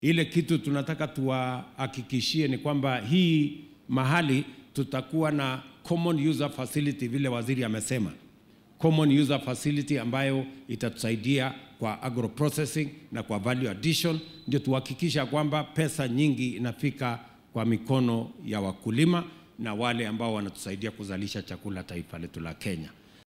Ile kitu tunataka tuwahakikishie ni kwamba hii mahali tutakuwa na common user facility, vile waziri amesema, common user facility ambayo itatusaidia kwa agro processing na kwa value addition, ndio tuhakikisha kwamba pesa nyingi inafika kwa mikono ya wakulima na wale ambao wanatusaidia kuzalisha chakula taifa letu la Kenya.